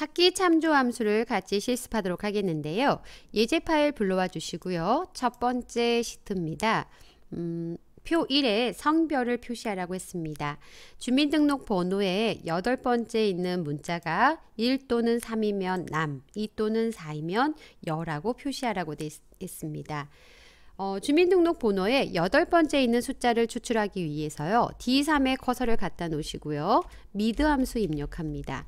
찾기 참조 함수를 같이 실습하도록 하겠는데요. 예제 파일 불러와 주시고요. 첫 번째 시트입니다. 음, 표 1에 성별을 표시하라고 했습니다. 주민등록번호에 여덟 번째 있는 문자가 1 또는 3이면 남, 2 또는 4이면 여라고 표시하라고 되어 있습니다. 어, 주민등록번호에 여덟 번째 있는 숫자를 추출하기 위해서요. D3에 커서를 갖다 놓으시고요. 미드 함수 입력합니다.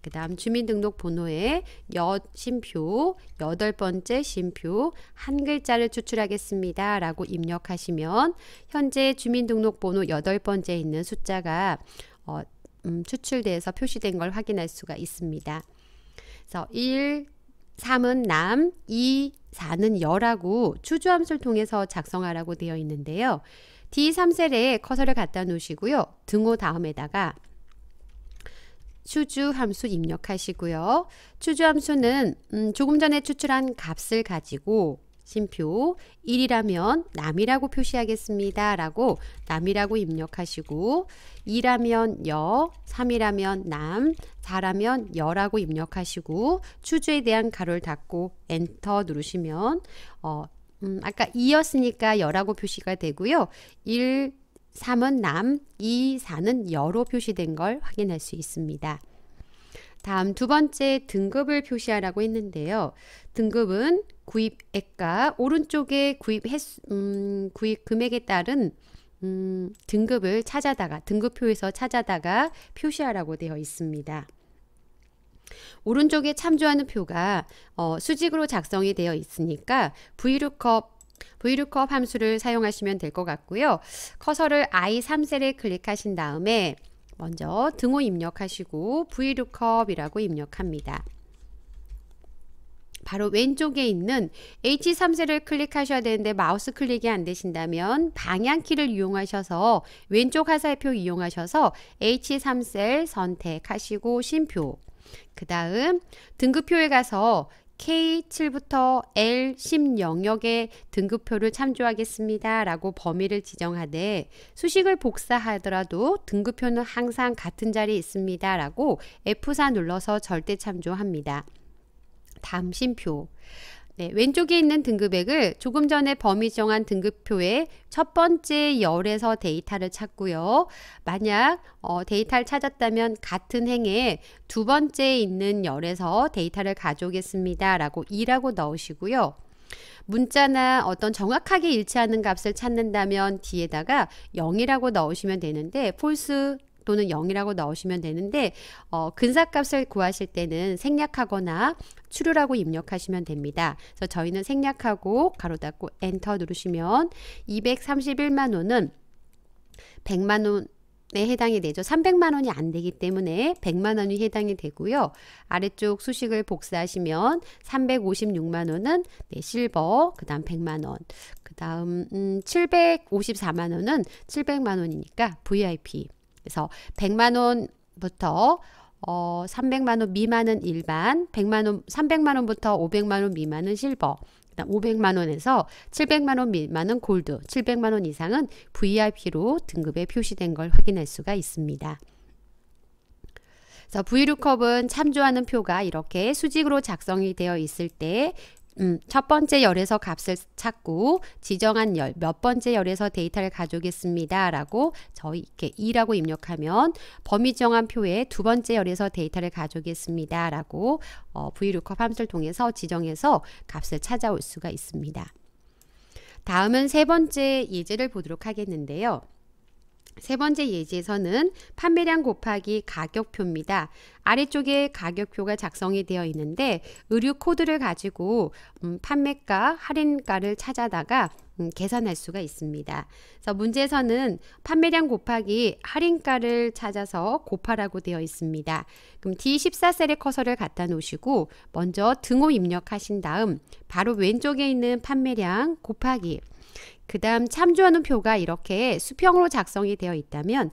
그 다음 주민등록번호에 여신표 여덟 번째 신표한 글자를 추출하겠습니다. 라고 입력하시면 현재 주민등록번호 여덟 번째 있는 숫자가 어, 음, 추출돼서 표시된 걸 확인할 수가 있습니다. 그래서 1, 3은 남, 2, 4는 여라고 추주함수를 통해서 작성하라고 되어 있는데요. D3셀에 커서를 갖다 놓으시고요. 등호 다음에다가 추주 함수 입력하시고요. 추주 함수는 음, 조금 전에 추출한 값을 가지고 심표 1이라면 남이라고 표시하겠습니다. 라고 남이라고 입력하시고 2라면 여, 3이라면 남, 4라면 여라고 입력하시고 추주에 대한 가로를 닫고 엔터 누르시면 어, 음, 아까 2였으니까 여라고 표시가 되고요. 1, 3은 남, 2, 4는 여로 표시된 걸 확인할 수 있습니다. 다음 두 번째 등급을 표시하라고 했는데요. 등급은 구입액과 오른쪽에 구입 횟수, 음, 구입 금액에 따른 음, 등급을 찾아다가 등급표에서 찾아다가 표시하라고 되어 있습니다. 오른쪽에 참조하는 표가 어, 수직으로 작성이 되어 있으니까 브이루컵 vlookup 함수를 사용하시면 될 것 같고요. 커서를 i3셀에 클릭하신 다음에 먼저 등호 입력하시고 vlookup이라고 입력합니다. 바로 왼쪽에 있는 H3셀을 클릭하셔야 되는데 마우스 클릭이 안 되신다면 방향키를 이용하셔서 왼쪽 하살표 이용하셔서 H3셀 선택하시고 심표 그 다음 등급표에 가서 K7부터 L10 영역의 등급표를 참조하겠습니다. 라고 범위를 지정하되 수식을 복사하더라도 등급표는 항상 같은 자리에 있습니다. 라고 F4 눌러서 절대 참조합니다. 담심표 네, 왼쪽에 있는 등급액을 조금 전에 범위 정한 등급표의 첫 번째 열에서 데이터를 찾고요. 만약 어, 데이터를 찾았다면 같은 행에 두 번째에 있는 열에서 데이터를 가져오겠습니다. 라고 2라고 넣으시고요. 문자나 어떤 정확하게 일치하는 값을 찾는다면 뒤에다가 0이라고 넣으시면 되는데 false 또는 0이라고 넣으시면 되는데 어, 근사값을 구하실 때는 생략하거나 출류라고 입력하시면 됩니다. 그래서 저희는 생략하고 가로 닫고 엔터 누르시면 231만 원은 100만 원에 해당이 되죠. 300만 원이 안 되기 때문에 100만 원이 해당이 되고요. 아래쪽 수식을 복사하시면 356만 원은 네, 실버, 그다음 100만 원, 그다음 음, 754만 원은 700만 원이니까 VIP 그래서 100만 원부터 어, 300만 원 미만은 일반, 100만 원, 300만 원부터 500만 원 미만은 실버, 500만 원에서 700만 원 미만은 골드, 700만 원 이상은 VIP로 등급에 표시된 걸 확인할 수가 있습니다. 자, v l o o k 은 참조하는 표가 이렇게 수직으로 작성이 되어 있을 때 음, 첫 번째 열에서 값을 찾고 지정한 열몇 번째 열에서 데이터를 가져오겠습니다. 라고 저희 이렇게 2라고 입력하면 범위 정한 표에 두 번째 열에서 데이터를 가져오겠습니다. 라고 어, VLOOKUP 함수를 통해서 지정해서 값을 찾아올 수가 있습니다. 다음은 세 번째 예제를 보도록 하겠는데요. 세 번째 예제에서는 판매량 곱하기 가격표입니다. 아래쪽에 가격표가 작성이 되어 있는데 의류 코드를 가지고 음, 판매가 할인가를 찾아다가 음, 계산할 수가 있습니다. 그래서 문제에서는 판매량 곱하기 할인가를 찾아서 곱하라고 되어 있습니다. 그럼 D14셀에 커서를 갖다 놓으시고 먼저 등호 입력하신 다음 바로 왼쪽에 있는 판매량 곱하기 그 다음 참조하는 표가 이렇게 수평으로 작성이 되어 있다면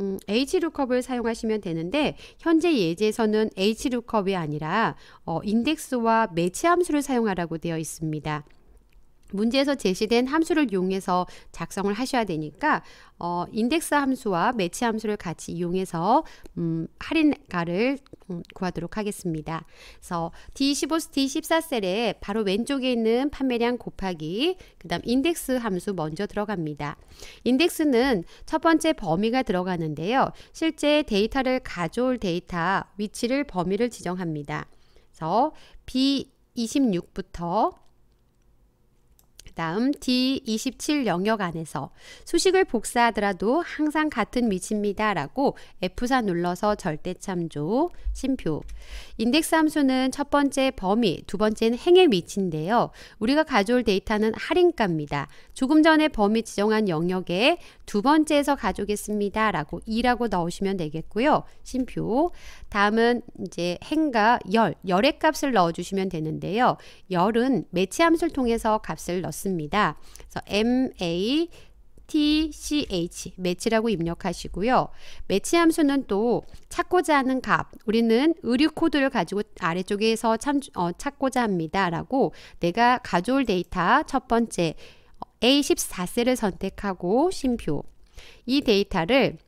음, HLOOKUP을 사용하시면 되는데 현재 예제에서는 HLOOKUP이 아니라 어, 인덱스와 매치 함수를 사용하라고 되어 있습니다. 문제에서 제시된 함수를 이용해서 작성을 하셔야 되니까 어, 인덱스 함수와 매치 함수를 같이 이용해서 음, 할인가를 음, 구하도록 하겠습니다. 그래서 D15, D14 셀에 바로 왼쪽에 있는 판매량 곱하기 그 다음 인덱스 함수 먼저 들어갑니다. 인덱스는 첫 번째 범위가 들어가는데요. 실제 데이터를 가져올 데이터 위치를 범위를 지정합니다. 그래서 B26부터 다음 D27 영역 안에서 수식을 복사하더라도 항상 같은 위치입니다. 라고 F4 눌러서 절대 참조, 심표. 인덱스 함수는 첫 번째 범위, 두 번째는 행의 위치인데요. 우리가 가져올 데이터는 할인값입니다. 조금 전에 범위 지정한 영역에 두 번째에서 가져오겠습니다. 라고 2라고 넣으시면 되겠고요. 심표. 다음은 이제 행과 열, 열의 값을 넣어주시면 되는데요. 열은 매치 함수를 통해서 값을 넣습니다. 있습니다. 그래서 MA TCH 매치라고 입력하시고요. 매치 함수는 또 찾고자 하는 값 우리는 의류 코드를 가지고 아래쪽에서 참, 어, 찾고자 합니다. 라고 내가 가져올 데이터 첫 번째 어, A14셀을 선택하고 심표 이 데이터를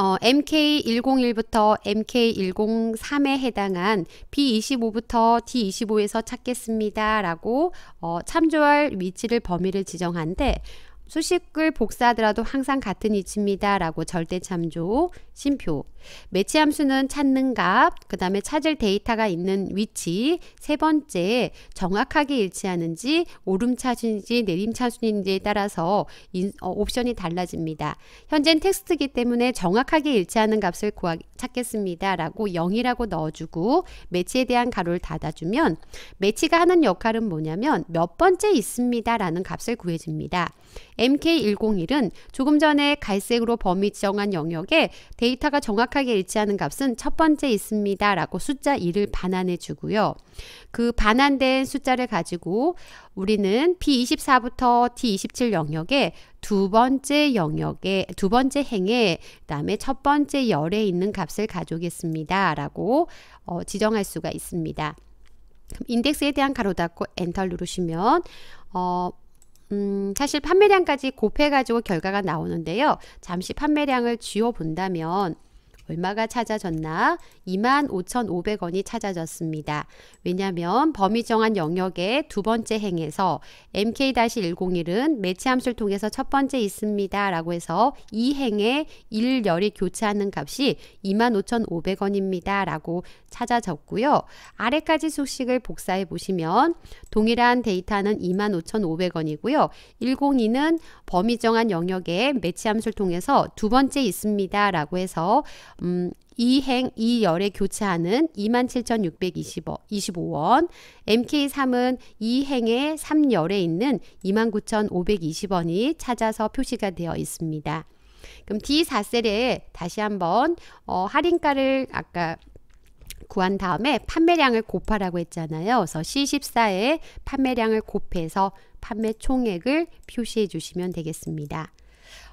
어, MK101부터 MK103에 해당한 B25부터 D25에서 찾겠습니다. 라고 어, 참조할 위치를 범위를 지정한데 수식을 복사하더라도 항상 같은 위치입니다. 라고 절대참조, 심표 매치 함수는 찾는 값, 그 다음에 찾을 데이터가 있는 위치, 세 번째 정확하게 일치하는지 오름차순인지 내림차순인지에 따라서 인, 어, 옵션이 달라집니다. 현재는 텍스트이기 때문에 정확하게 일치하는 값을 구하, 찾겠습니다. 라고 0이라고 넣어주고 매치에 대한 가로를 닫아주면 매치가 하는 역할은 뭐냐면 몇 번째 있습니다. 라는 값을 구해줍니다. MK101은 조금 전에 갈색으로 범위 지정한 영역에 데이터가 정확 정확하게 일치하는 값은 첫 번째 있습니다. 라고 숫자 2를 반환해 주고요. 그 반환된 숫자를 가지고 우리는 P24부터 T27 영역에 두 번째 영역에 두 번째 행에 그다음에 첫 번째 열에 있는 값을 가져오겠습니다라고 어, 지정할 수가 있습니다. 인덱스에 대한 가로 닫고 엔터 누르시면 어, 음, 사실 판매량까지 곱해가지고 결과가 나오는데요. 잠시 판매량을 쥐어 본다면 얼마가 찾아졌나 25,500원이 찾아졌습니다. 왜냐하면 범위 정한 영역의 두 번째 행에서 MK-101은 매치함수를 통해서 첫 번째 있습니다. 라고 해서 이 행에 1열이 교차하는 값이 25,500원입니다. 라고 찾아졌고요. 아래까지 수식을 복사해 보시면 동일한 데이터는 25,500원이고요. 102는 범위 정한 영역의 매치함수를 통해서 두 번째 있습니다. 라고 해서 음, 2행 2열에 교차하는 27,625원, MK3은 2행의 3열에 있는 29,520원이 찾아서 표시가 되어 있습니다. 그럼 D4셀에 다시 한번 어, 할인가를 아까 구한 다음에 판매량을 곱하라고 했잖아요. 그래서 C14에 판매량을 곱해서 판매 총액을 표시해 주시면 되겠습니다.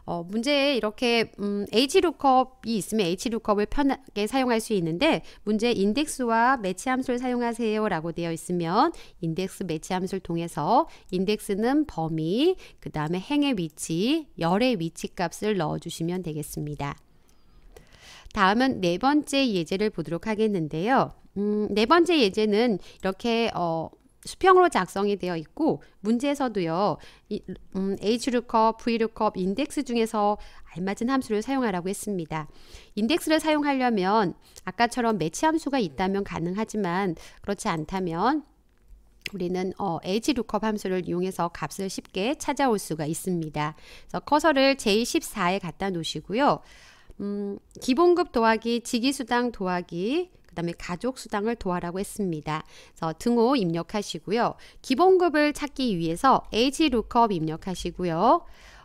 어, 문제에 이렇게 음, H룩업이 있으면 H룩업을 편하게 사용할 수 있는데 문제 인덱스와 매치 함수를 사용하세요 라고 되어 있으면 인덱스 매치 함수를 통해서 인덱스는 범위, 그 다음에 행의 위치, 열의 위치 값을 넣어주시면 되겠습니다. 다음은 네 번째 예제를 보도록 하겠는데요. 음, 네 번째 예제는 이렇게 어, 수평으로 작성이 되어 있고 문제에서도요. 음, h l o v l o 인덱스 중에서 알맞은 함수를 사용하라고 했습니다. 인덱스를 사용하려면 아까처럼 매치 함수가 있다면 가능하지만 그렇지 않다면 우리는 어, HLOOKUP 함수를 이용해서 값을 쉽게 찾아올 수가 있습니다. 그래서 커서를 J14에 갖다 놓으시고요. 음, 기본급 더하기 지기수당 더하기 그다음에 가족 수당을 도와라고 했습니다. 그래서 등호 입력하시고요. 기본급을 찾기 위해서 h l o o k 입력하시고요.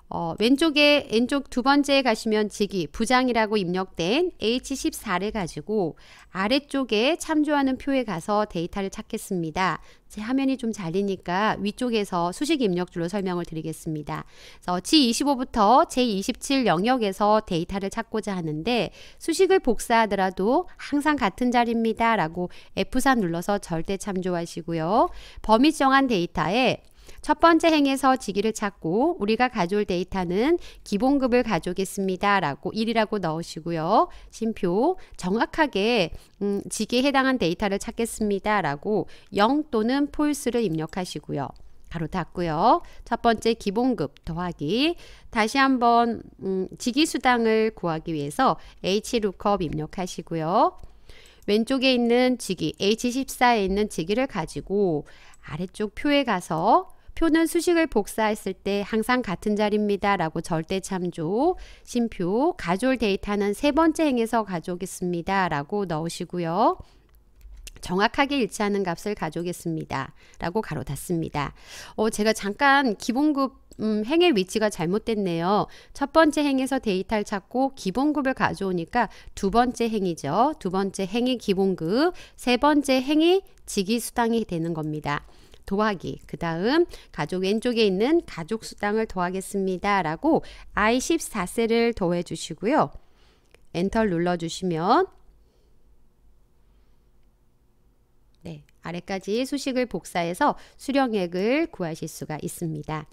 어, 왼쪽에 왼쪽 두 번째에 가시면 직위 부장이라고 입력된 H14를 가지고 아래쪽에 참조하는 표에 가서 데이터를 찾겠습니다. 제 화면이 좀 잘리니까 위쪽에서 수식 입력줄로 설명을 드리겠습니다. 그래서 G25부터 J27 영역에서 데이터를 찾고자 하는데 수식을 복사하더라도 항상 같은 자리입니다. 라고 f 3 눌러서 절대 참조하시고요. 범위 정한 데이터에 첫 번째 행에서 직위를 찾고 우리가 가져올 데이터는 기본급을 가져오겠습니다. 라고 1이라고 넣으시고요. 심표 정확하게 음, 직위에 해당한 데이터를 찾겠습니다. 라고 0 또는 폴스를 입력하시고요. 바로 닫고요. 첫 번째 기본급 더하기 다시 한번 음, 직위수당을 구하기 위해서 hlookup 입력하시고요. 왼쪽에 있는 직위 H14에 있는 직위를 가지고 아래쪽 표에 가서 표는 수식을 복사했을 때 항상 같은 자리입니다. 라고 절대 참조, 심표, 가졸 데이터는 세 번째 행에서 가져오겠습니다. 라고 넣으시고요. 정확하게 일치하는 값을 가져오겠습니다. 라고 가로 닫습니다. 어, 제가 잠깐 기본급 음, 행의 위치가 잘못됐네요. 첫 번째 행에서 데이터를 찾고 기본급을 가져오니까 두 번째 행이죠. 두 번째 행이 기본급, 세 번째 행이 직위수당이 되는 겁니다. 더하기 그 다음 가족 왼쪽에 있는 가족 수당을 더하겠습니다. 라고 I 14세를 더해 주시고요. 엔터 눌러 주시면 네, 아래까지 수식을 복사해서 수령액을 구하실 수가 있습니다.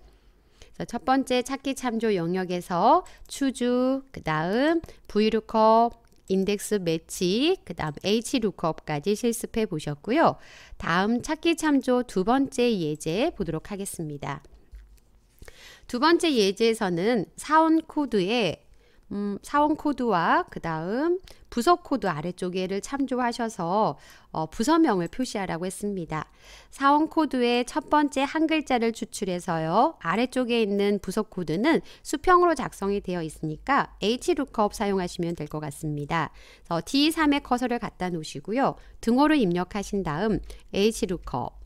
첫 번째 찾기 참조 영역에서 추주, 그 다음 브이루컵, 인덱스 매치, 그 다음 HLOOKUP까지 실습해 보셨고요. 다음 찾기 참조 두 번째 예제 보도록 하겠습니다. 두 번째 예제에서는 사원 코드에 음, 사원 코드와 그 다음 부서 코드 아래쪽에를 참조하셔서 어, 부서명을 표시하라고 했습니다. 사원 코드의 첫 번째 한 글자를 추출해서요. 아래쪽에 있는 부서 코드는 수평으로 작성이 되어 있으니까 hlookup 사용하시면 될 것 같습니다. D3에 커서를 갖다 놓으시고요. 등호를 입력하신 다음 hlookup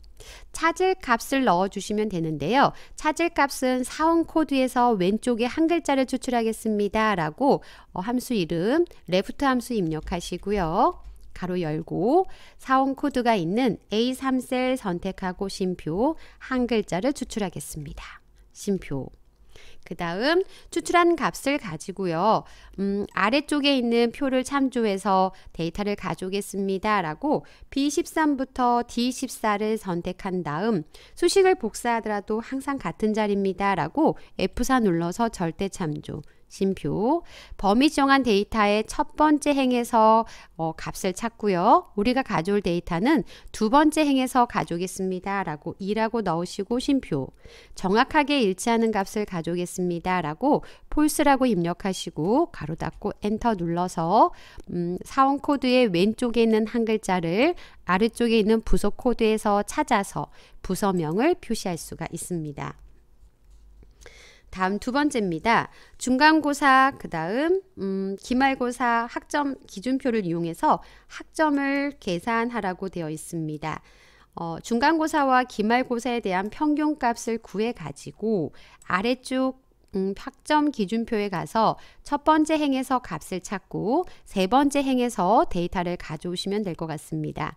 찾을 값을 넣어주시면 되는데요. 찾을 값은 사원 코드에서 왼쪽에 한 글자를 추출하겠습니다. 라고 어, 함수 이름, 레프트 함수 입력하시고요. 가로 열고 사원 코드가 있는 A3셀 선택하고 심표 한 글자를 추출하겠습니다. 심표 그 다음 추출한 값을 가지고요. 음, 아래쪽에 있는 표를 참조해서 데이터를 가져오겠습니다. 라고 B13부터 D14를 선택한 다음 수식을 복사하더라도 항상 같은 자리입니다. 라고 F4 눌러서 절대 참조 심표 범위 정한 데이터의 첫 번째 행에서 어, 값을 찾고요. 우리가 가져올 데이터는 두 번째 행에서 가져오겠습니다. 라고 2라고 넣으시고 심표 정확하게 일치하는 값을 가져오겠습니다. 라고 폴스라고 입력하시고 가로 닫고 엔터 눌러서 음, 사원 코드의 왼쪽에 있는 한 글자를 아래쪽에 있는 부서 코드에서 찾아서 부서명을 표시할 수가 있습니다. 다음 두 번째입니다. 중간고사, 그 다음 음, 기말고사 학점 기준표를 이용해서 학점을 계산하라고 되어 있습니다. 어, 중간고사와 기말고사에 대한 평균값을 구해가지고 아래쪽 음, 학점 기준표에 가서 첫 번째 행에서 값을 찾고 세 번째 행에서 데이터를 가져오시면 될 것 같습니다.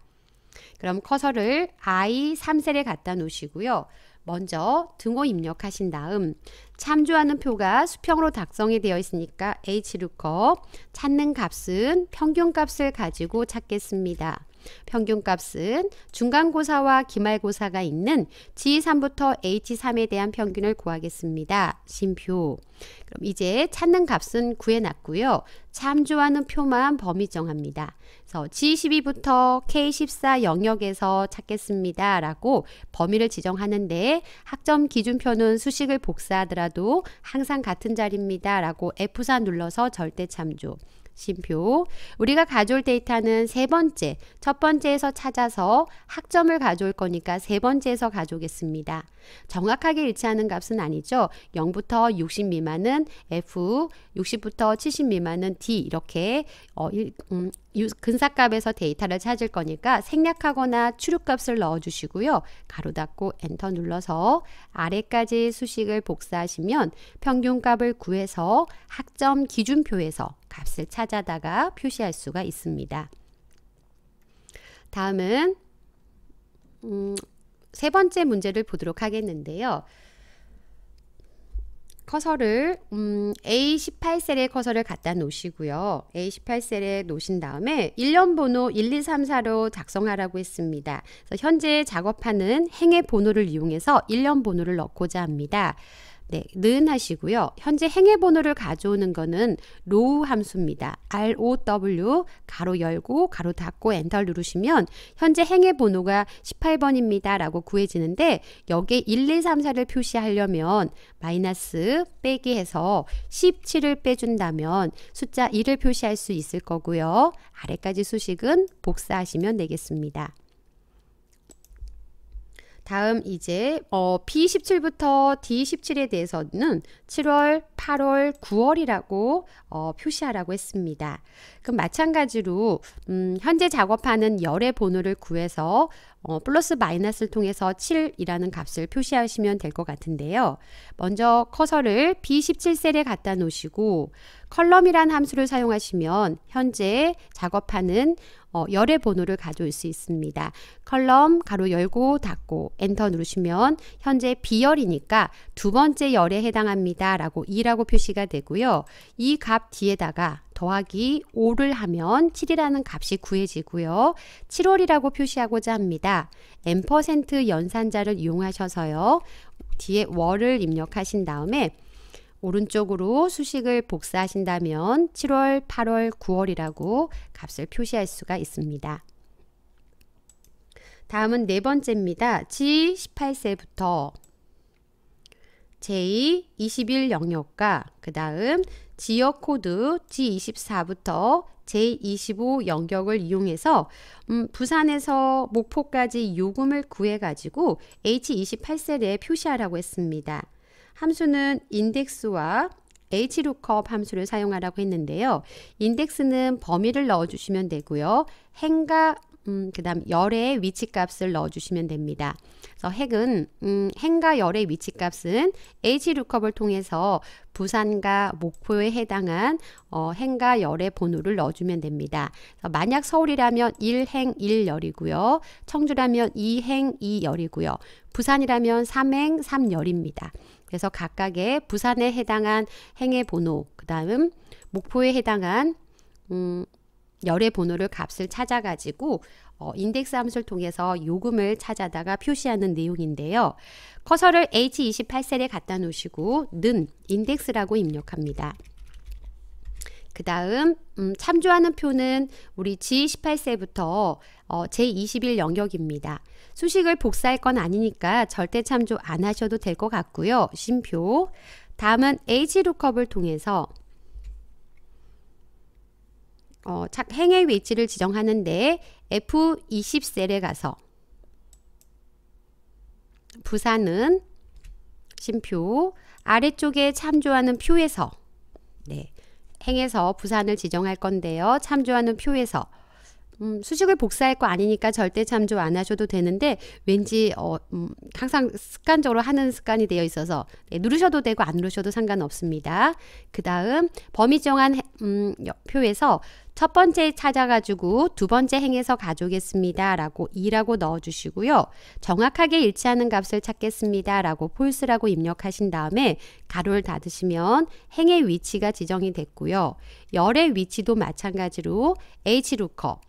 그럼 커서를 I3셀에 갖다 놓으시고요. 먼저 등호 입력하신 다음 참조하는 표가 수평으로 작성이 되어 있으니까 h l o o 찾는 값은 평균 값을 가지고 찾겠습니다. 평균값은 중간고사와 기말고사가 있는 G3부터 H3에 대한 평균을 구하겠습니다. 심표. 그럼 이제 찾는 값은 구해놨고요. 참조하는 표만 범위 정합니다. 그래서 G12부터 K14 영역에서 찾겠습니다. 라고 범위를 지정하는데 학점 기준표는 수식을 복사하더라도 항상 같은 자리입니다. 라고 F4 눌러서 절대 참조. 심표. 우리가 가져올 데이터는 세 번째, 첫 번째에서 찾아서 학점을 가져올 거니까 세 번째에서 가져오겠습니다. 정확하게 일치하는 값은 아니죠. 0부터 60 미만은 F, 60부터 70 미만은 D 이렇게 어, 일, 음, 근사값에서 데이터를 찾을 거니까 생략하거나 출룩값을 넣어주시고요. 가로 닫고 엔터 눌러서 아래까지 수식을 복사하시면 평균값을 구해서 학점 기준표에서 값을 찾아다가 표시할 수가 있습니다. 다음은 음, 세 번째 문제를 보도록 하겠는데요. 커서를 음, A18셀의 커서를 갖다 놓으시고요. A18셀에 놓으신 다음에 1년 번호 1, 2, 3, 4로 작성하라고 했습니다. 현재 작업하는 행의 번호를 이용해서 1년 번호를 넣고자 합니다. 네, 는 하시고요. 현재 행의 번호를 가져오는 거는 row 함수입니다. ROW 가로 열고 가로 닫고 엔터 누르시면 현재 행의 번호가 18번입니다. 라고 구해지는데 여기에 1, 2, 3, 4를 표시하려면 마이너스 빼기 해서 17을 빼준다면 숫자 1을 표시할 수 있을 거고요. 아래까지 수식은 복사하시면 되겠습니다. 다음 이제 어, B17부터 D17에 대해서는 7월 8월, 9월이라고 어, 표시하라고 했습니다. 그럼 마찬가지로 음, 현재 작업하는 열의 번호를 구해서 어, 플러스 마이너스를 통해서 7이라는 값을 표시하시면 될 것 같은데요. 먼저 커서를 B17셀에 갖다 놓으시고 컬럼이란 함수를 사용하시면 현재 작업하는 어, 열의 번호를 가져올 수 있습니다. 컬럼 가로 열고 닫고 엔터 누르시면 현재 B열이니까 두 번째 열에 해당합니다. 라고 2 2라고 표시가 되고요. 이 값 뒤에다가 더하기 5를 하면 7이라는 값이 구해지고요. 7월이라고 표시하고자 합니다. n% 연산자를 이용하셔서요. 뒤에 월을 입력하신 다음에 오른쪽으로 수식을 복사하신다면 7월, 8월, 9월이라고 값을 표시할 수가 있습니다. 다음은 네 번째입니다. G18세부터 J21 영역과 그 다음 지역 코드 G24부터 제25 영역을 이용해서 음, 부산에서 목포까지 요금을 구해가지고 H28셀에 표시하라고 했습니다. 함수는 인덱스와 hlookup 함수를 사용하라고 했는데요. 인덱스는 범위를 넣어주시면 되고요. 행과 음, 그 다음 열의 위치값을 넣어주시면 됩니다. 그래서 핵은 음, 행과 열의 위치값은 h l o o k 을 통해서 부산과 목포에 해당한 어, 행과 열의 번호를 넣어주면 됩니다. 만약 서울이라면 1행 1열이고요. 청주라면 2행 2열이고요. 부산이라면 3행 3열입니다. 그래서 각각의 부산에 해당한 행의 번호, 그 다음 목포에 해당한 음, 열의 번호를 값을 찾아가지고 어, 인덱스 함수를 통해서 요금을 찾아다가 표시하는 내용인데요. 커서를 H28셀에 갖다 놓으시고 는 인덱스라고 입력합니다. 그 다음 음, 참조하는 표는 우리 G18세부터 어, 제21 영역입니다. 수식을 복사할 건 아니니까 절대 참조 안 하셔도 될 것 같고요. 심표 다음은 H루컵을 통해서 어, 행의 위치를 지정하는데 F20 셀에 가서 부산은 심표 아래쪽에 참조하는 표에서 네, 행에서 부산을 지정할 건데요. 참조하는 표에서 음, 수식을 복사할 거 아니니까 절대 참조 안 하셔도 되는데 왠지 어, 음, 항상 습관적으로 하는 습관이 되어 있어서 네, 누르셔도 되고 안 누르셔도 상관없습니다. 그 다음 범위 정한 음, 표에서 첫 번째 찾아가지고 두 번째 행에서 가져오겠습니다. 라고 2라고 넣어주시고요. 정확하게 일치하는 값을 찾겠습니다. 라고 폴스라고 입력하신 다음에 가로를 닫으시면 행의 위치가 지정이 됐고요. 열의 위치도 마찬가지로 HLOOKUP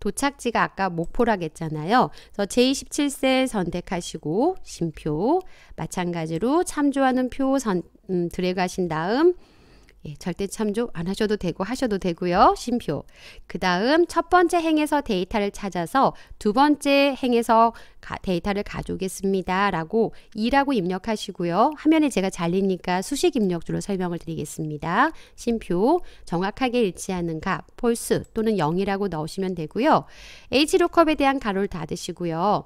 도착지가 아까 목포라고 했잖아요. 제27셀 선택하시고 심표 마찬가지로 참조하는 표 선, 음, 드래그 하신 다음 예, 절대 참조 안 하셔도 되고 하셔도 되고요. 심표. 그 다음 첫 번째 행에서 데이터를 찾아서 두 번째 행에서 가, 데이터를 가져오겠습니다. 라고 2라고 입력하시고요. 화면에 제가 잘리니까 수식 입력주로 설명을 드리겠습니다. 심표 정확하게 일치하는 값 false 또는 0이라고 넣으시면 되고요. HLOOKUP에 대한 가로를 닫으시고요.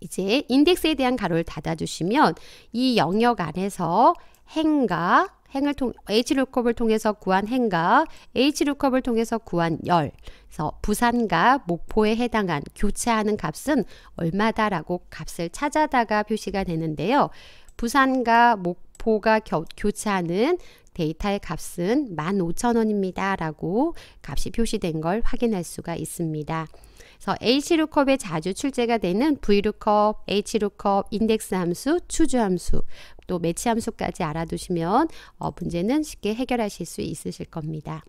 이제 인덱스에 대한 가로를 닫아주시면 이 영역 안에서 행과 행을 통 h 루컵을 통해서 구한 행과 h 루컵을 통해서 구한 열. 그래서 부산과 목포에 해당한 교체하는 값은 얼마다라고 값을 찾아다가 표시가 되는데요. 부산과 목포가 겨, 교체하는 데이터의 값은 15,000원입니다. 라고 값이 표시된 걸 확인할 수가 있습니다. 그래서 HLOOKUP에 자주 출제가 되는 VLOOKUP, HLOOKUP, 인덱스 함수, 추주 함수, 또 매치 함수까지 알아두시면 어, 문제는 쉽게 해결하실 수 있으실 겁니다.